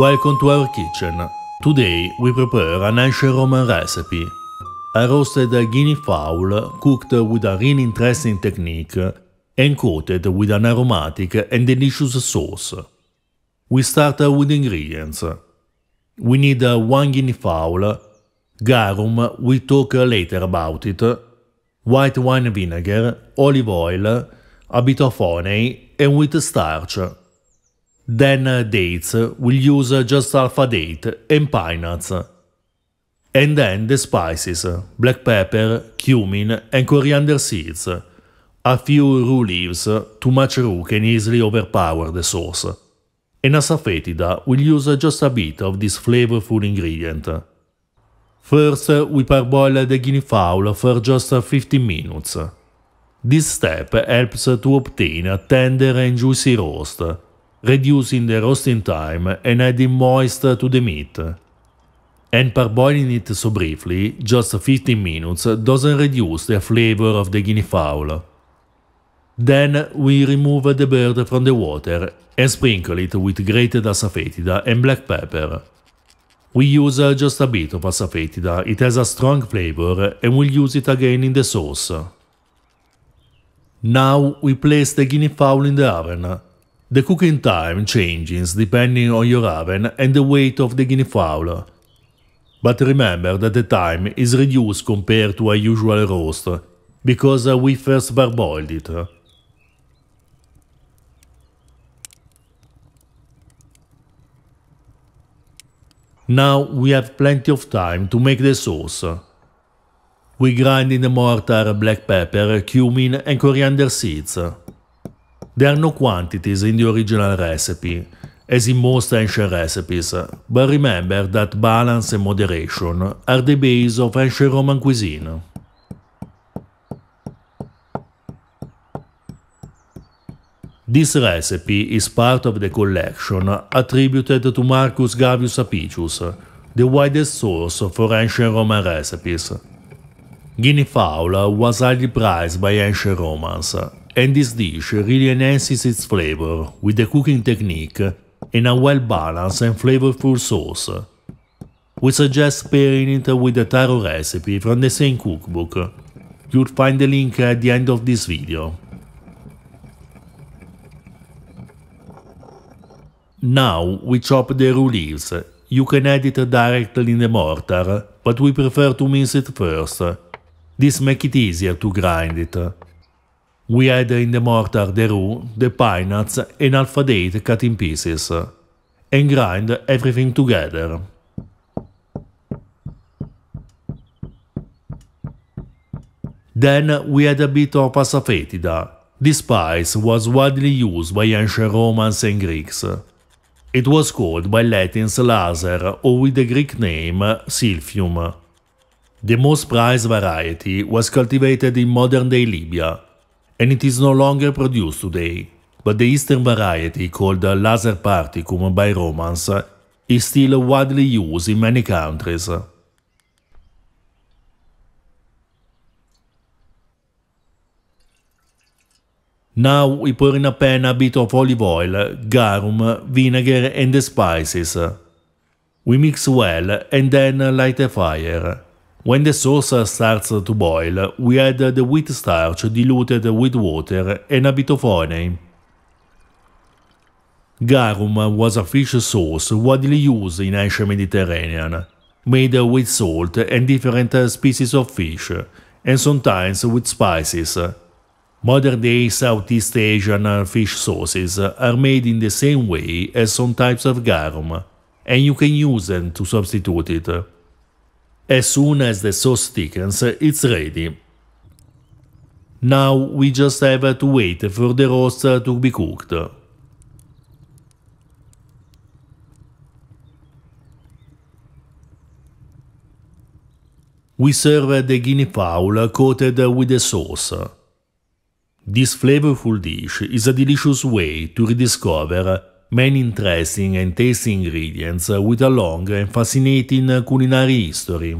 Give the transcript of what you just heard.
Welcome to our kitchen. Today we prepare an ancient Roman recipe. A roasted guinea fowl cooked with a really interesting technique and coated with an aromatic and delicious sauce. We start with ingredients. We need one guinea fowl, garum, we talk later about it, white wine vinegar, olive oil, a bit of honey and wheat starch. Then uh, dates, we'll use uh, just alpha date and pine nuts. And then the spices, black pepper, cumin and coriander seeds. A few rue leaves, too much rue can easily overpower the sauce. In a safetida, we'll use uh, just a bit of this flavorful ingredient. First, we parboil the guinea fowl for just 15 minutes. This step helps to obtain a tender and juicy roast, reducing the roasting time and adding moisture to the meat. And parboiling it so briefly, just 15 minutes, doesn't reduce the flavor of the guinea fowl. Then we remove the bird from the water and sprinkle it with grated asafetida and black pepper. We use uh, just a bit of asafetida, it has a strong flavor and we'll use it again in the sauce. Now we place the guinea fowl in the oven the cooking time changes depending on your oven and the weight of the guinea fowl. But remember that the time is reduced compared to a usual roast, because we first parboiled it. Now we have plenty of time to make the sauce. We grind in the mortar black pepper, cumin and coriander seeds. There are no quantities in the original recipe, as in most ancient recipes, but remember that balance and moderation are the base of ancient Roman cuisine. This recipe is part of the collection attributed to Marcus Gavius Apicius, the widest source for ancient Roman recipes. Guinea fowl was highly prized by ancient Romans and this dish really enhances its flavor with the cooking technique and a well-balanced and flavorful sauce. We suggest pairing it with the taro recipe from the same cookbook. You'll find the link at the end of this video. Now we chop the roux leaves. You can add it directly in the mortar, but we prefer to mince it first. This makes it easier to grind it. We add in the mortar the roux, the pine nuts, and alpha date cut in pieces, and grind everything together. Then we had a bit of asafetida. This spice was widely used by ancient Romans and Greeks. It was called by Latins laser or with the Greek name silphium. The most prized variety was cultivated in modern-day Libya and it is no longer produced today, but the eastern variety called Lazar Particum by Romans is still widely used in many countries. Now we pour in a pan a bit of olive oil, garum, vinegar and the spices. We mix well and then light a fire. When the sauce starts to boil, we add the wheat starch diluted with water and a bit of honey. Garum was a fish sauce widely used in ancient Mediterranean, made with salt and different species of fish, and sometimes with spices. Modern-day Southeast Asian fish sauces are made in the same way as some types of garum, and you can use them to substitute it. As soon as the sauce thickens, it's ready. Now we just have to wait for the roast to be cooked. We serve the guinea fowl coated with the sauce. This flavorful dish is a delicious way to rediscover Many interesting and tasty ingredients with a long and fascinating culinary history.